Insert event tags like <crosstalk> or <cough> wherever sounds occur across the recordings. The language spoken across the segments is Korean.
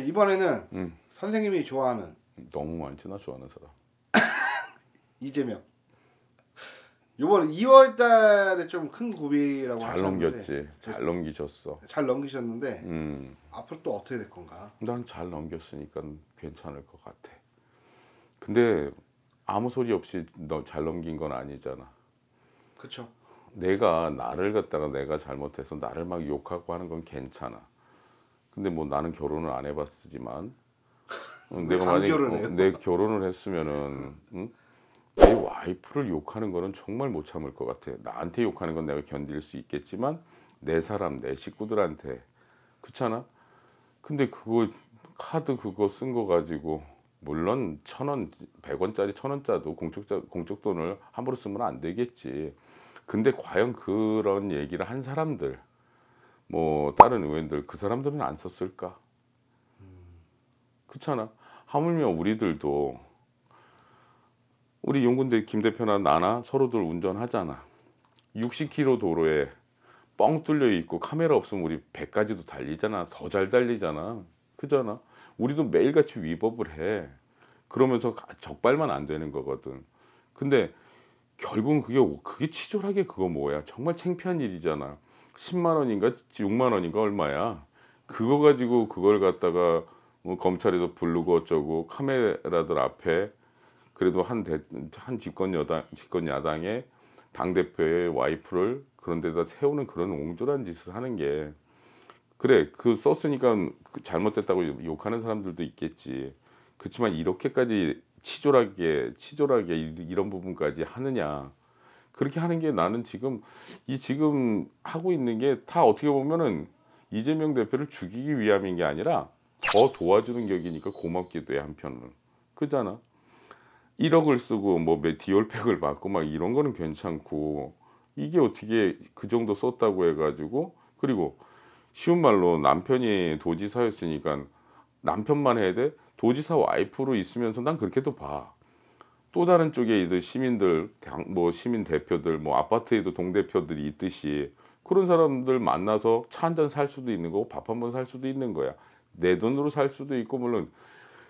이번에는 음. 선생님이 좋아하는 너무 많지나 좋아하는 사람 <laughs> 이재명. 요번 2월 달에 좀 큰 고비라고 잘 하셨는데, 넘겼지. 잘 넘기셨어. 잘 넘기셨는데 음. 앞으로 또 어떻게 될 건가? 난 잘 넘겼으니까 괜찮을 것 같아. 근데 아무 소리 없이 너 잘 넘긴 건 아니잖아. 그렇죠. 내가 나를 갖다가 내가 잘못해서 나를 막 욕하고 하는 건 괜찮아. 근데 뭐 나는 결혼을 안 해봤지만 내가 만약 어, 내 결혼을 했으면은 응? 내 와이프를 욕하는 거는 정말 못 참을 것 같아. 나한테 욕하는 건 내가 견딜 수 있겠지만 내 사람 내 식구들한테 그렇잖아. 근데 그거 카드 그거 쓴 거 가지고 물론 천 원, 백 원짜리 천 원짜도 공적자 공적 돈을 함부로 쓰면 안 되겠지. 근데 과연 그런 얘기를 한 사람들 뭐 다른 의원들 그 사람들은 안 썼을까? 그렇잖아. 하물며 우리들도 우리 용군대 김 대표나 나나 서로들 운전하잖아. 60km 도로에 뻥 뚫려 있고 카메라 없으면 우리 1까지도 달리잖아. 더 잘 달리잖아. 그잖아. 우리도 매일같이 위법을 해. 그러면서 적발만 안 되는 거거든. 근데 결국은 그게 그게 치졸하게 그거 뭐야. 정말 창피한 일이잖아. 10만 원인가 6만 원인가 얼마야. 그거 가지고 그걸 갖다가 뭐 검찰에서 부르고 어쩌고 카메라들 앞에 그래도 한 한 집권 여당 집권 야당의 당 대표의 와이프를 그런 데다 세우는 그런 옹졸한 짓을 하는 게 그래 그 썼으니까 그 잘못됐다고 욕하는 사람들도 있겠지. 그렇지만 이렇게까지 치졸하게 치졸하게 이런 부분까지 하느냐 그렇게 하는 게 나는 지금 이 지금 하고 있는 게 다 어떻게 보면은 이재명 대표를 죽이기 위함인 게 아니라 더 도와주는 격이니까 고맙기도 해한편은 그잖아 1억을 쓰고 뭐몇 디올팩을 받고 막 이런 거는 괜찮고 이게 어떻게 그 정도 썼다고 해가지고 그리고 쉬운 말로 남편이 도지사였으니까 남편만 해야 돼 도지사 와이프로 있으면서 난 그렇게도 봐또 다른 쪽에 있는 시민들, 뭐 시민 대표들, 뭐 아파트에도 동대표들이 있듯이 그런 사람들 만나서 차 한잔 살 수도 있는 거고 밥 한 번 살 수도 있는 거야. 내 돈으로 살 수도 있고 물론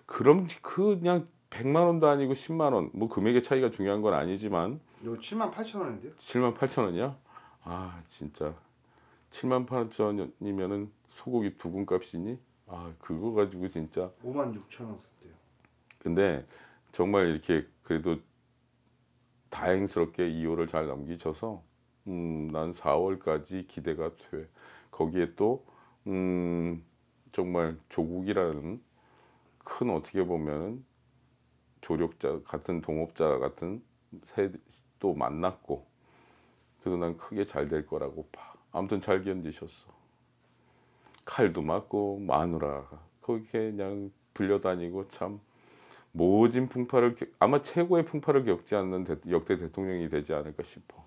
그럼 그냥 100만 원도 아니고 10만 원뭐 금액의 차이가 중요한 건 아니지만 요 7만 8천 원인데요? 7만 8천 원이야? 아 진짜 7만 8천 원이면은 소고기 두근 값이니? 아 그거 가지고 진짜 5만 6천 원 샀대요 근데 정말 이렇게 그래도 다행스럽게 2월를잘 넘기셔서 음, 난 4월까지 기대가 돼. 거기에 또 음, 정말 조국이라는 큰 어떻게 보면 조력자 같은 동업자 같은 세또 만났고 그래서 난 크게 잘 될 거라고 봐. 아무튼 잘 견디셨어. 칼도 맞고 마누라가 거기 그냥 불려다니고 참 모진 풍파를 아마 최고의 풍파를 겪지 않는 대, 역대 대통령이 되지 않을까 싶어.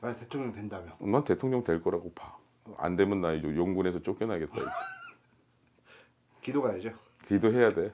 만약 대통령 된다면? 난 대통령 될 거라고 봐. 안 되면 나 용군에서 쫓겨나겠다. <laughs> 기도 가야죠. 기도해야 돼.